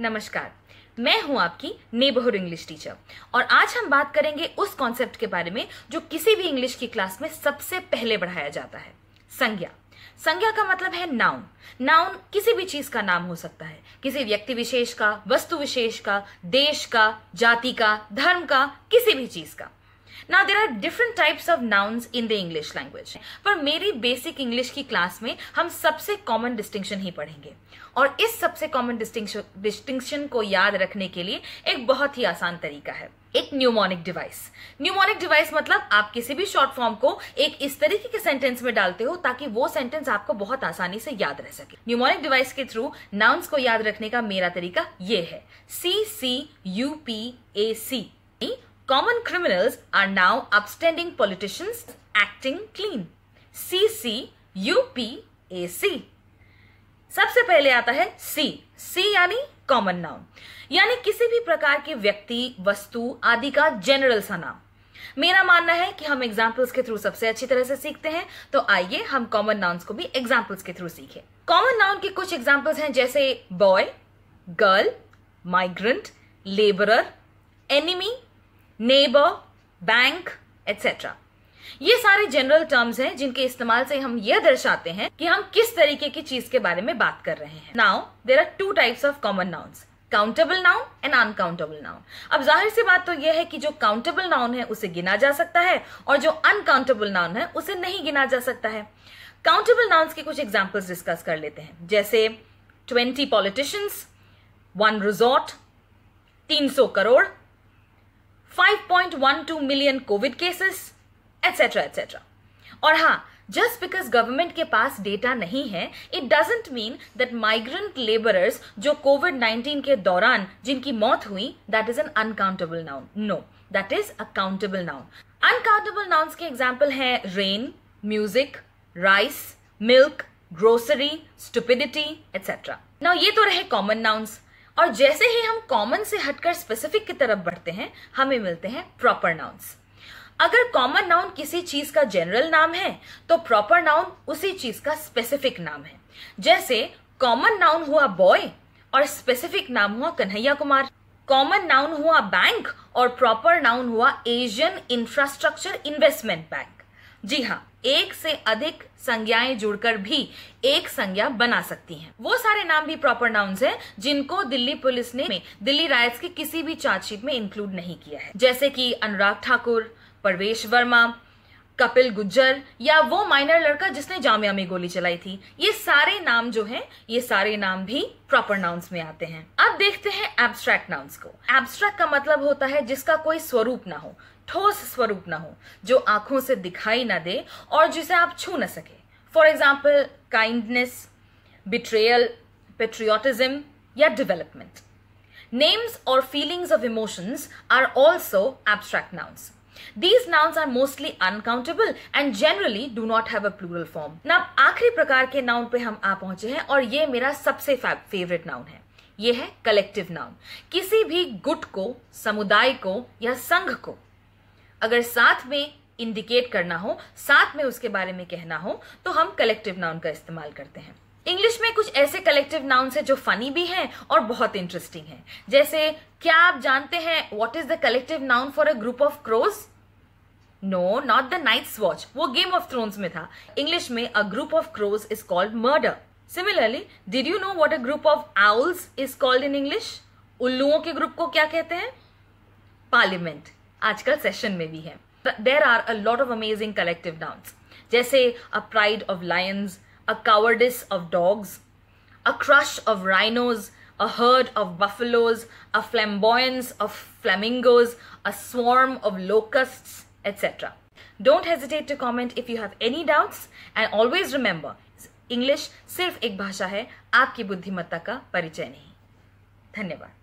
नमस्कार मैं हूं आपकी नेबरहुड इंग्लिश टीचर और आज हम बात करेंगे उस कॉन्सेप्ट के बारे में जो किसी भी इंग्लिश की क्लास में सबसे पहले बढ़ाया जाता है संज्ञा संज्ञा का मतलब है नाउन नाउन किसी भी चीज का नाम हो सकता है किसी व्यक्ति विशेष का वस्तु विशेष का देश का जाति का धर्म का किसी भी चीज का ना there are different types of nouns in the English language पर मेरी बेसिक इंग्लिश की क्लास में हम सबसे कॉमन डिस्टिंक्शन ही पढ़ेंगे और इस सबसे कॉमन डिस्टिंक्शन को याद रखने के लिए एक बहुत ही आसान तरीका है एक न्यूमोनिक डिवाइस न्यूमोनिक डिवाइस मतलब आप किसी भी शॉर्ट फॉर्म को एक इस तरीके के सेंटेंस में डालते हो ताकि वो सेंटेंस आपको बहुत आसानी से याद रह सके न्यूमोनिक डिवाइस के थ्रू नाउन्स को याद रखने का मेरा तरीका ये है C C U P A C Common criminals are now upstanding politicians acting clean. CC UPAC. सबसे पहले आता है सी सी यानी कॉमन नाउन यानी किसी भी प्रकार के व्यक्ति वस्तु आदि का जनरल सा नाम मेरा मानना है कि हम एग्जाम्पल्स के थ्रू सबसे अच्छी तरह से सीखते हैं तो आइए हम कॉमन नाउन्स को भी एग्जाम्पल्स के थ्रू सीखें कॉमन नाउन के कुछ एग्जाम्पल्स हैं जैसे boy girl migrant labourer enemy neighbour bank etcetera ये सारे जनरल टर्म्स हैं जिनके इस्तेमाल से हम यह दर्शाते हैं कि हम किस तरीके की चीज के बारे में बात कर रहे हैं now there are two types of common nouns countable noun and uncountable noun अब जाहिर सी बात तो यह है कि जो काउंटेबल नाउन है उसे गिना जा सकता है और जो अनकाउंटेबल नाउन है उसे नहीं गिना जा सकता है काउंटेबल नाउन्स के कुछ एग्जाम्पल्स डिस्कस कर लेते हैं जैसे ट्वेंटी पॉलिटिशियंस वन रिजॉर्ट तीन सौ crore 5.12 million COVID cases etcetera etcetera और हाँ जस्ट बिकॉज गवर्नमेंट के पास डेटा नहीं है it doesn't mean that migrant labourers जो कोविड 19 के दौरान जिनकी मौत हुई that is an uncountable noun no that is accountable noun uncountable nouns के एग्जाम्पल हैं rain music rice milk grocery stupidity etcetera ना ये तो रहे कॉमन नाउन्स और जैसे ही हम कॉमन से हटकर स्पेसिफिक की तरफ बढ़ते हैं हमें मिलते हैं प्रॉपर नाउन्स अगर कॉमन नाउन किसी चीज का जनरल नाम है तो प्रॉपर नाउन उसी चीज का स्पेसिफिक नाम है जैसे कॉमन नाउन हुआ बॉय और स्पेसिफिक नाम हुआ कन्हैया कुमार कॉमन नाउन हुआ बैंक और प्रॉपर नाउन हुआ एशियन इंफ्रास्ट्रक्चर इन्वेस्टमेंट बैंक जी हाँ एक से अधिक संज्ञाएं जुड़कर भी एक संज्ञा बना सकती हैं। वो सारे नाम भी प्रॉपर नाउन्स हैं जिनको दिल्ली पुलिस ने दिल्ली रायट्स की किसी भी चार्जशीट में इंक्लूड नहीं किया है जैसे कि अनुराग ठाकुर परवेश वर्मा कपिल गुज्जर या वो माइनर लड़का जिसने जामिया में गोली चलाई थी ये सारे नाम जो हैं ये सारे नाम भी प्रॉपर नाउन्स में आते हैं अब देखते हैं एब्स्ट्रैक्ट नाउन्स को एब्स्ट्रैक्ट का मतलब होता है जिसका कोई स्वरूप ना हो ठोस स्वरूप ना हो जो आंखों से दिखाई ना दे और जिसे आप छू ना सके for example kindness betrayal patriotism या डिवेलपमेंट नेम्स और feelings of emotions are also abstract nouns These nouns are mostly uncountable and generally do not have a plural form. Now, आखिरी प्रकार के नाउन पे हम आ पहुंचे हैं और ये मेरा सबसे फेवरेट नाउन है ये है कलेक्टिव नाउन किसी भी गुट को समुदाय को या संघ को अगर साथ में इंडिकेट करना हो साथ में उसके बारे में कहना हो तो हम कलेक्टिव नाउन का इस्तेमाल करते हैं इंग्लिश में कुछ ऐसे कलेक्टिव नाउन्स हैं जो फनी भी हैं और बहुत इंटरेस्टिंग हैं जैसे क्या आप जानते हैं what is the collective noun for a group of crows no not the Night's Watch वो गेम ऑफ थ्रोन्स में था इंग्लिश में a group of crows is called murder similarly did you know what a group of owls is called in English उल्लुओं के ग्रुप को क्या कहते हैं पार्लियामेंट आजकल सेशन में भी है there are a lot of amazing collective nouns जैसे a pride of lions a cowardice of dogs a crash of rhinos a herd of buffaloes, a flamboyance of flamingos, a swarm of locusts, etc. Don't hesitate to comment if you have any doubts and always remember English सिर्फ एक भाषा है आपकी बुद्धिमत्ता का परिचय नहीं धन्यवाद